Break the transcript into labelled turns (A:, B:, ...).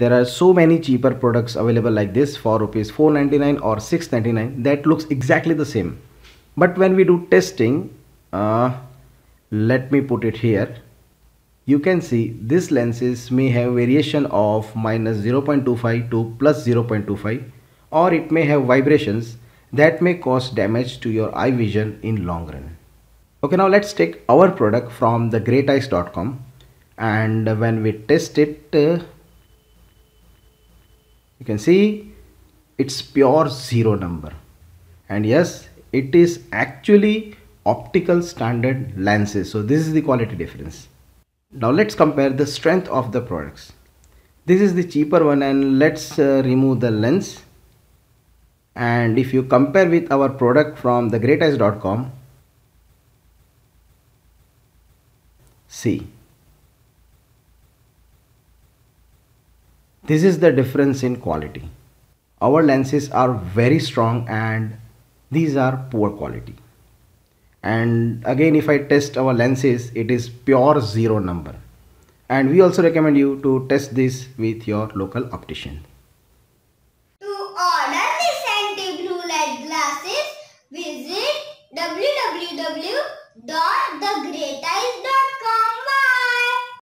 A: there are so many cheaper products available like this for rupees 499 or 699 that looks exactly the same but when we do testing uh, let me put it here you can see these lenses may have variation of minus 0.25 to plus 0.25 or it may have vibrations that may cause damage to your eye vision in long run. Okay now let's take our product from the greatice.com and when we test it uh, you can see it's pure zero number and yes it is actually optical standard lenses so this is the quality difference now let's compare the strength of the products this is the cheaper one and let's uh, remove the lens and if you compare with our product from thegreateyes.com see This is the difference in quality. Our lenses are very strong and these are poor quality. And again if I test our lenses it is pure zero number. And we also recommend you to test this with your local optician.
B: www.thegreateyes.com